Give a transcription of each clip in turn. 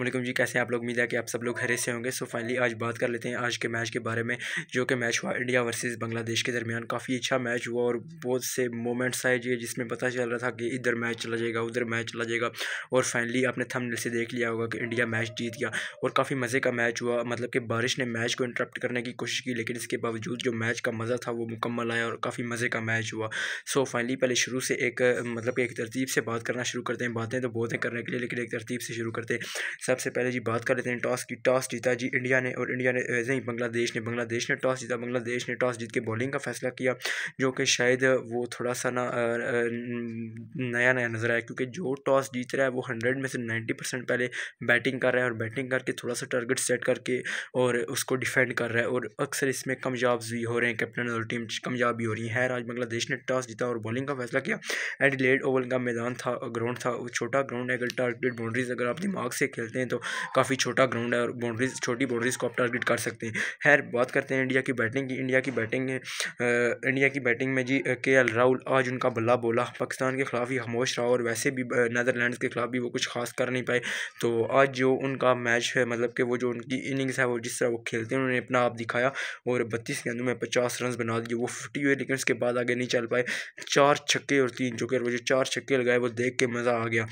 वालेकुम जी कैसे आप लोग उम्मीद है कि आप सब लोग हरे से होंगे सो फाइनली आज बात कर लेते हैं आज के मैच के बारे में जो कि मैच हुआ इंडिया वर्सेस बांग्लादेश के दरमियान काफ़ी अच्छा मैच हुआ और बहुत से मोमेंट्स आए जी जिसमें पता चल रहा था कि इधर मैच चला जाएगा उधर मैच चला जाएगा और फाइनली आपने थम से देख लिया होगा कि इंडिया मैच जीत गया और काफ़ी मज़े का मैच हुआ मतलब कि बारिश ने मैच को इंटरप्ट करने की कोशिश की लेकिन इसके बावजूद जो मैच का मज़ा था वो मुकम्मल आया और काफ़ी मज़े का मैच हुआ सो फाइनली पहले शुरू से एक मतलब एक तरतीब से बात करना शुरू करते हैं बातें तो बहुत हैं करने के लिए लेकिन एक तरतीब से शुरू करते हैं सबसे पहले जी बात कर लेते हैं टॉस की टॉस जीता जी इंडिया ने और इंडिया ने नहीं बांग्लादेश ने बांग्लादेश ने टॉस जीता बांग्लादेश ने टॉस जीत के बॉलिंग का फैसला किया जो कि शायद वो थोड़ा सा ना नया नया नज़र आया क्योंकि जो टॉस जीत रहा है वो हंड्रेड में से नाइन्टी परसेंट पहले बैटिंग कर रहा है और बैटिंग करके थोड़ा सा टारगेट सेट करके और उसको डिफेंड कर रहा है और अक्सर इसमें कमयाब भी हो रहे हैं कैप्टन और टीम कमयाब भी हो रही है आज बांग्लादेश ने टॉस जीता और बॉलिंग का फैसला किया एंड लेड ओवर का मैदान था ग्राउंड था वो छोटा ग्राउंड है अगर टारगेट बाउंड्रीज अगर आप दिमाग से खेल खेलते हैं तो काफ़ी छोटा ग्राउंड है और बाउंड्रीज छोटी बाउंड्रीज को आप टारगेट कर सकते हैं खैर बात करते हैं इंडिया की बैटिंग की इंडिया की बैटिंग इंडिया की बैटिंग में जी के एल राहुल आज उनका बल्ला बोला पाकिस्तान के खिलाफ ही खामोश रहा और वैसे भी नदरलैंड के खिलाफ भी वो कुछ खास कर नहीं पाए तो आज जो उनका मैच है मतलब कि वो जो उनकी इनिंग्स है वो जिस तरह वो खेलते हैं उन्होंने अपना आप दिखाया और बत्तीस गेंदों में पचास रन बना दिए वो फिफ्टी हुए लेकिन उसके बाद आगे नहीं चल पाए चार छक्के और तीन चौके और वो जो चार छक्के लगाए वो देख के मज़ा आ गया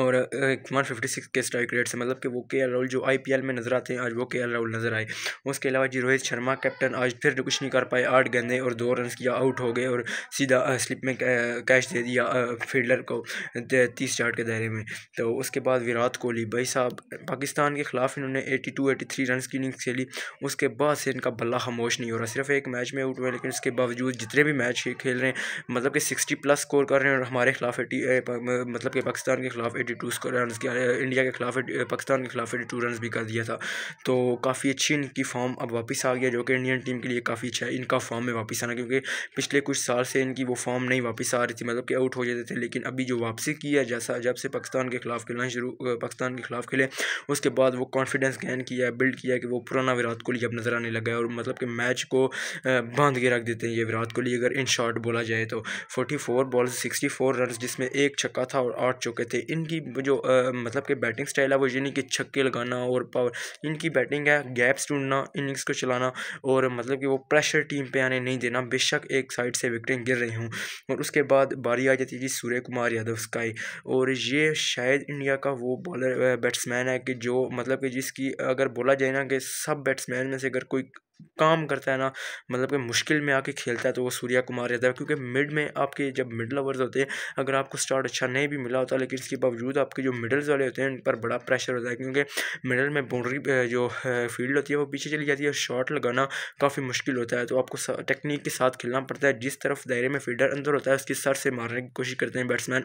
और एक वन फिफ्टी सिक्स के स्ट्राइक रेट से मतलब कि वो के एल राहुल जो आईपीएल में नजर आते हैं आज वो के एल राहुल नजर आए उसके अलावा जी रोहित शर्मा कैप्टन आज फिर तो कुछ नहीं कर पाए आठ गेंदे और दो रन किया आउट हो गए और सीधा स्लिप में कैच दे दिया फील्डर को तीस चार्ट के दायरे में तो उसके बाद विराट कोहली भाई साहब पाकिस्तान के खिलाफ इन्होंने eighty two eighty three run की इनिंग्स खेली उसके बाद से इनका बल्ला खामोश नहीं हो रहा सिर्फ एक मैच में आउट हुआ लेकिन उसके बावजूद जितने भी मैच खेल रहे हैं मतलब कि सिक्सटी प्लस स्कोर कर रहे हैं और हमारे खिलाफ एटी मतलब कि पाकिस्तान के खिलाफ फिफ्टी टू रन किया इंडिया के खिलाफ पाकिस्तान के खिलाफ फिफ्टी टू रन भी कर दिया था तो काफ़ी अच्छी इनकी फॉर्म अब वापस आ गया जो कि इंडियन टीम के लिए काफ़ी अच्छा है इनका फॉर्म में वापस आना क्योंकि पिछले कुछ साल से इनकी वो फॉर्म नहीं वापस आ रही थी मतलब कि आउट हो जाते थे लेकिन अभी जो वापसी की है जैसा जब से पाकिस्तान के खिलाफ खेलना शुरू पाकिस्तान के खिलाफ खेले उसके बाद वो कॉन्फिडेंस गैन किया बिल्ड किया कि वो पुराना विराट कोहली अब नज़र आने लगा है और मतलब कि मैच को बांध के रख देते हैं ये विराट कोहली अगर इन शॉर्ट बोला जाए तो forty four ball sixty four run जिसमें एक छक्का था और आठ चौके थे इनकी इनकी जो आ, मतलब कि बैटिंग स्टाइल है वो यानी कि छक्के लगाना और पावर इनकी बैटिंग है गैप्स ढूंढना इनिंग्स को चलाना और मतलब कि वो प्रेशर टीम पे आने नहीं देना बेशक एक साइड से विकटें गिर रही हूँ और उसके बाद बारी आ जाती थी सूर्य कुमार यादव स्काई और ये शायद इंडिया का वो बॉलर बैट्समैन है कि जो मतलब कि जिसकी अगर बोला जाए ना कि सब बैट्समैन में से अगर कोई काम करता है ना मतलब कि मुश्किल में आके खेलता है तो वो सूर्या कुमार यादव क्योंकि मिड में आपके जब मिडल ओवर्स होते हैं अगर आपको स्टार्ट अच्छा नहीं भी मिला होता लेकिन इसके बावजूद आपके जो मिडल्स वाले होते हैं उन पर बड़ा प्रेशर होता है क्योंकि मिडल में बाउंड्री जो फील्ड होती है वो पीछे चली जाती है और शॉट लगाना काफ़ी मुश्किल होता है तो आपको टेक्निक के साथ खेलना पड़ता है जिस तरफ दायरे में फील्डर अंदर होता है उसकी सर से मारने की कोशिश करते हैं बैट्समैन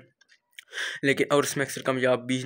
लेकिन और उसमें अक्सर कामयाब भी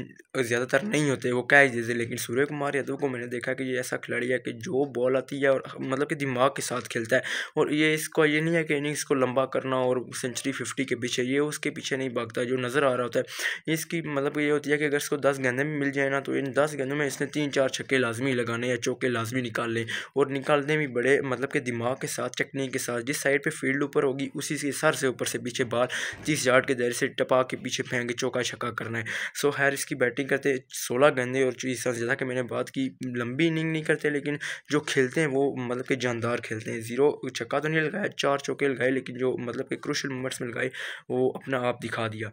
ज़्यादातर नहीं होते वो कैच देते लेकिन सूर्य कुमार यादव को मैंने देखा कि ये ऐसा खिलाड़ी है कि जो बॉल आती है और मतलब कि दिमाग के साथ खेलता है और ये इसको ये नहीं है कि इनिंग्स को लंबा करना और सेंचुरी फिफ्टी के पीछे ये उसके पीछे नहीं भागता जो नज़र आ रहा होता है इसकी मतलब ये होती है कि अगर इसको दस गेंदे में मिल जाए ना तो इन दस गेंदों में इसने तीन चार छक्के लाजमी लगाने या चौके लाजमी निकालने और निकालने भी बड़े मतलब कि दिमाग के साथ चकनी के साथ जिस साइड पर फील्ड ऊपर होगी उसी के सर से ऊपर से पीछे बाल तीस यार्ड के दायरे से टपा के पीछे फेंक चौका छक्का करना है सो हैर इसकी बैटिंग करते सोलह गेंदे और चीज़ जैसा कि मैंने बात की लंबी इनिंग नहीं करते लेकिन जो खेलते हैं वो मतलब कि जानदार खेलते हैं ज़ीरो छक्का तो नहीं लगाया चार चौके लगाए लेकिन जो मतलब कि क्रूशल मोमेंट्स में लगाए वो अपना आप दिखा दिया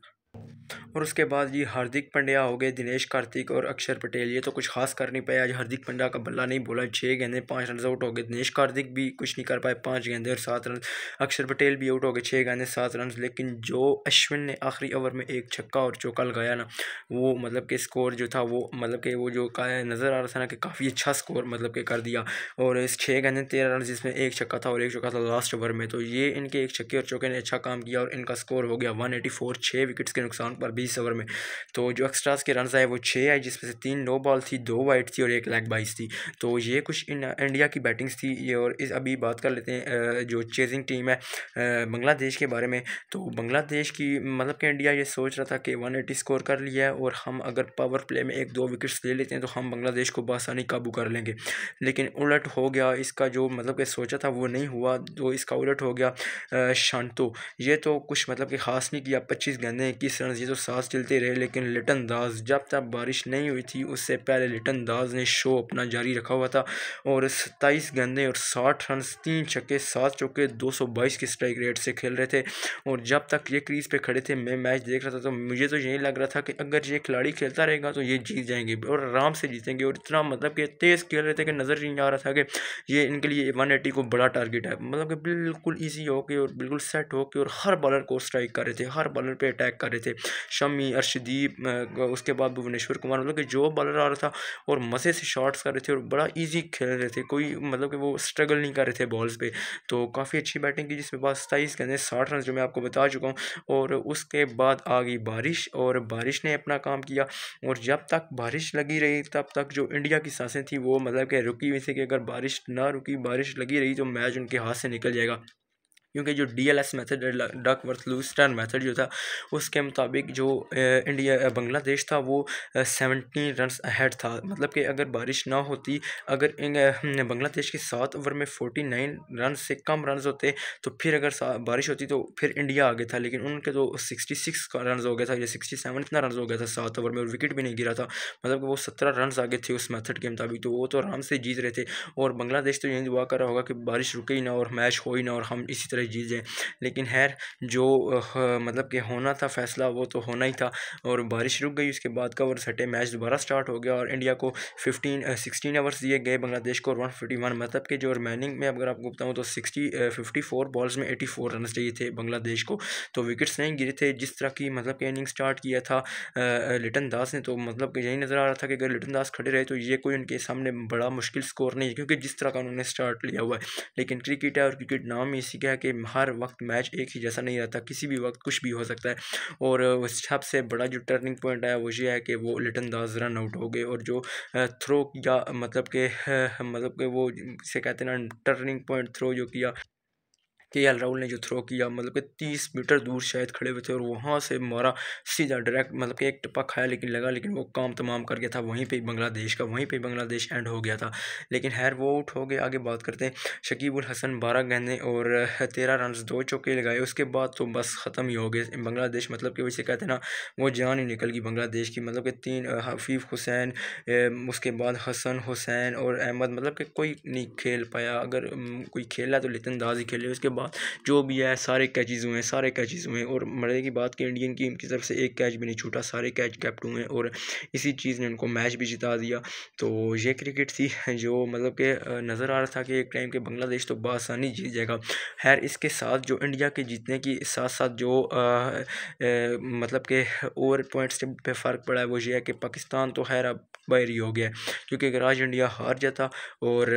और उसके बाद ये हार्दिक पंड्या हो गए दिनेश कार्तिक और अक्षर पटेल ये तो कुछ खास कर नहीं पाए आज हार्दिक पंड्या का बल्ला नहीं बोला छः गेंदे पाँच रन आउट हो गए दिनेश कार्तिक भी कुछ नहीं कर पाए पाँच गेंदे और सात रन अक्षर पटेल भी आउट हो गए छः गेंदे सात रन लेकिन जो अश्विन ने आखिरी ओवर में एक छक्का और चौका लगाया ना वो मतलब कि स्कोर जो था वो मतलब कि वो जो नज़र आ रहा था ना कि काफ़ी अच्छा स्कोर मतलब कि कर दिया और इस छः गेंदे तेरह रन जिसमें एक छक्का था और एक चौका था लास्ट ओवर में तो ये इनके एक छक्के और चौके ने अच्छा काम किया और इनका स्कोर हो गया वन एटी फोर छः विकेट्स के नुकसान ग्राउंड पर बीस ओवर में तो जो एक्स्ट्रास के रन आए वो छः आए जिसमें से तीन नो बॉल थी दो वाइट थी और एक लैग बाइस थी तो ये कुछ इंडिया की बैटिंग्स थी और इस अभी बात कर लेते हैं जो चेजिंग टीम है बांग्लादेश के बारे में तो बांग्लादेश की मतलब कि इंडिया ये सोच रहा था कि वन एटी स्कोर कर लिया है और हम अगर पावर प्ले में एक दो विकेट्स ले लेते हैं तो हम बांग्लादेश को बासानी काबू कर लेंगे लेकिन उलट हो गया इसका जो मतलब कि सोचा था वो नहीं हुआ तो इसका उलट हो गया शांतो ये तो कुछ मतलब कि खास नहीं किया पच्चीस गेंदें इक्कीस रन ये तो सांस चलते रहे लेकिन लिटन दास जब तक बारिश नहीं हुई थी उससे पहले लिटन दास ने शो अपना जारी रखा हुआ था और सत्ताईस गेंदे और साठ रन तीन छक्के सात चौके दो सौ बाईस के स्ट्राइक रेट से खेल रहे थे और जब तक ये क्रीज पे खड़े थे मैं मैच देख रहा था तो मुझे तो यही लग रहा था कि अगर ये खिलाड़ी खेलता रहेगा तो ये जीत जाएंगे और आराम से जीतेंगे और इतना मतलब कि तेज़ खेल रहे थे कि नज़र नहीं आ रहा था कि ये इनके लिए वन एटी को बड़ा टारगेट है मतलब कि बिल्कुल ईजी होके और बिल्कुल सेट होके और हर बॉलर को स्ट्राइक कर रहे थे हर बॉलर पर अटैक कर रहे थे शमी अर्शदीप उसके बाद भुवनेश्वर कुमार मतलब कि जो बॉलर आ रहा था और मज़े से शॉट्स कर रहे थे और बड़ा ईजी खेल रहे थे कोई मतलब कि वो स्ट्रगल नहीं कर रहे थे बॉल्स पर तो काफ़ी अच्छी बैटिंग की जिसमें बाद सताईस गेंदे साठ रन जो मैं आपको बता चुका हूँ और उसके बाद आ गई बारिश और बारिश ने अपना काम किया और जब तक बारिश लगी रही तब तक जो इंडिया की सांसें थी वो मतलब कि रुकी हुई थी कि अगर बारिश ना रुकी बारिश लगी रही तो मैच उनके हाथ से निकल जाएगा क्योंकि जो D L S method Duckworth Lewis Stern method जो था उसके मुताबिक जो इंडिया बांग्लादेश था वो सेवनटीन रन हेड था मतलब कि अगर बारिश ना होती अगर बांग्लादेश के सात ओवर में फोर्टी नाइन रन से कम रन होते तो फिर अगर बारिश होती तो फिर इंडिया आगे था लेकिन उनके तो सिक्सटी सिक्स रन हो गया था या सिक्सटी सेवन इतना रन हो गया था सात ओवर में और विकेट भी नहीं गिरा था मतलब कि वो सत्रह रन आगे थे उस मैथड के मुताबिक तो वो तो आराम से जीत रहे थे और बांग्लादेश तो यही दुआ कर रहा होगा कि बारिश रुके ही ना और मैच हो ही ना और हम इसी तरह सारी चीज़ें लेकिन खैर जो मतलब कि होना था फैसला वो तो होना ही था और बारिश रुक गई उसके बाद का सटे मैच दोबारा स्टार्ट हो गया और इंडिया को फिफ्टीन सिक्सटीन आवर्स दिए गए बांग्लादेश को वन फिफ्टी वन मतलब कि जो रिमेनिंग में अगर आपको बताऊँ तो सिक्सटी फिफ्टी फोर बॉल्स में एटी फोर रन चाहिए थे बांग्लादेश को तो विकेट्स नहीं गिरे थे जिस तरह की मतलब कि इनिंग स्टार्ट किया था लिटन दास ने तो मतलब यही नज़र आ रहा था कि अगर लिटन दास खड़े रहे तो ये कोई उनके सामने बड़ा मुश्किल स्कोर नहीं है क्योंकि जिस तरह का उन्होंने स्टार्ट लिया हुआ है लेकिन क्रिकेट है और क्रिकेट नाम इसी का है कि हर वक्त मैच एक ही जैसा नहीं रहता किसी भी वक्त कुछ भी हो सकता है और सबसे बड़ा जो टर्निंग पॉइंट आया वो ये है कि वो लिटन दास रन आउट हो गए और जो थ्रो किया मतलब के मतलब के वो इसे कहते हैं ना टर्निंग पॉइंट थ्रो जो किया के एल राहुल ने जो थ्रो किया मतलब कि तीस मीटर दूर शायद खड़े हुए थे और वहाँ से मारा सीधा डायरेक्ट मतलब कि एक टप्पा खाया लेकिन लगा लेकिन वो काम तमाम कर गया था वहीं पर बांग्लादेश का वहीं पर बांग्लादेश एंड हो गया था लेकिन हैर वो आउट हो गए आगे बात करते हैं शकीब उल हसन बारह गहने और तेरह रन दो चौके लगाए उसके बाद तो बस ख़त्म ही हो गए बांग्लादेश मतलब कि वैसे कहते ना वो जान ही निकल गई बांग्लादेश की मतलब कि तीन हफीफ़ हुसैन उसके बाद हसन हुसैन और अहमद मतलब कि कोई नहीं खेल पाया अगर कोई खेला तो लेकिन दाज ही खेले उसके बाद बाद जो भी है सारे कैचेज़ हुए हैं सारे कैचेज़ हुए हैं और मरे की बात की इंडियन टीम की तरफ से एक कैच भी नहीं छूटा सारे कैच कैप्ट हुए हैं और इसी चीज़ ने उनको मैच भी जिता दिया तो ये क्रिकेट थी जो मतलब के नज़र आ रहा था कि एक टाइम के बांग्लादेश तो बसानी जीत जाएगा खैर इसके साथ जो इंडिया के जीतने की साथ साथ जो मतलब के ओवर पॉइंट्स पर फ़र्क पड़ा है वो ये है कि पाकिस्तान तो खैर अब बैरी हो गया क्योंकि अगर आज इंडिया हार जाता और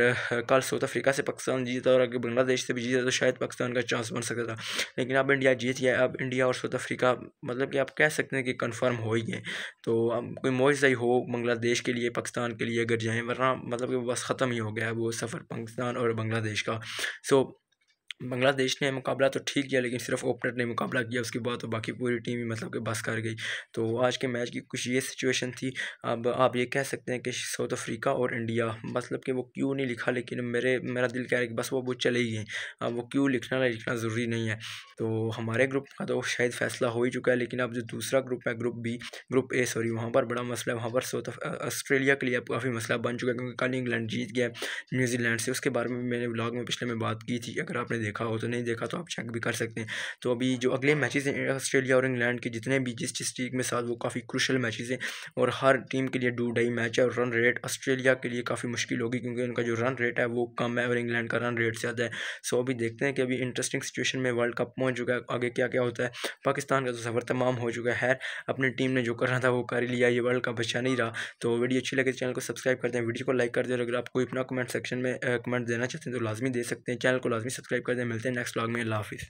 कल साउथ अफ्रीका से पाकिस्तान जीता और अगर बांग्लादेश से भी जीता तो शायद पाकिस्तान पाकिस्तान का चांस बन सकता था लेकिन अब इंडिया जीत गया अब इंडिया और साउथ अफ्रीका मतलब कि आप कह सकते हैं कि कन्फर्म हो ही गए तो अब कोई मुआवजा ही हो बांग्लादेश के लिए पाकिस्तान के लिए अगर जाएँ वरना मतलब कि बस ख़त्म ही हो गया है वो सफ़र पाकिस्तान और बांग्लादेश का सो बांग्लादेश ने मुकाबला तो ठीक किया लेकिन सिर्फ ओपनर ने मुकाबला किया उसके बाद तो बाकी पूरी टीम ही मतलब कि बस कर गई तो आज के मैच की कुछ ये सिचुएशन थी अब आप ये कह सकते हैं कि साउथ अफ्रीका और इंडिया मतलब कि वो क्यों नहीं लिखा लेकिन मेरे मेरा दिल कह रहा है कि बस वो वो चले ही गए अब वो क्यों लिखना ना लिखना ज़रूरी नहीं है तो हमारे ग्रुप का तो शायद फैसला हो ही चुका है लेकिन अब जो दूसरा ग्रुप है group B group A sorry वहाँ पर बड़ा मसला है वहाँ पर साउथ ऑस्ट्रेलिया के लिए अब काफ़ी मसला बन चुका है क्योंकि कल इंग्लैंड जीत गया न्यूजीलैंड से उसके बारे में मैंने ब्लॉग में पिछले में बात की थी अगर आपने देखा हो तो नहीं देखा तो आप चेक भी कर सकते हैं तो अभी जो अगले मैचेस हैं ऑस्ट्रेलिया और इंग्लैंड के जितने भी जिस जिस टीम के साथ वो काफ़ी क्रुशल मैचेस हैं और हर टीम के लिए डू डाई मैच है और रन रेट ऑस्ट्रेलिया के लिए काफ़ी मुश्किल होगी क्योंकि उनका जो रन रेट है वो कम है और इंग्लैंड का रन रेट ज़्यादा है सो अभी देखते हैं कि अभी इंटरेस्टिंग सिचुएशन में वर्ल्ड कप पहुँच चुका है आगे क्या क्या होता है पाकिस्तान का तो सफ़र तमाम हो चुका है अपनी टीम ने जो करना था वो कर लिया ये वर्ल्ड कप अच्छा नहीं रहा तो वीडियो अच्छी लगे तो चैनल को सब्सक्राइब कर दें वीडियो को लाइक कर दें और अगर आप कोई अपना कमेंट सेक्शन में कमेंट देना चाहते हैं तो लाजमी दे सकते हैं चैनल को लाजमी सब्सक्राइब कर से मिलते हैं नेक्स्ट ब्लॉग में अल्लाह हाफिज़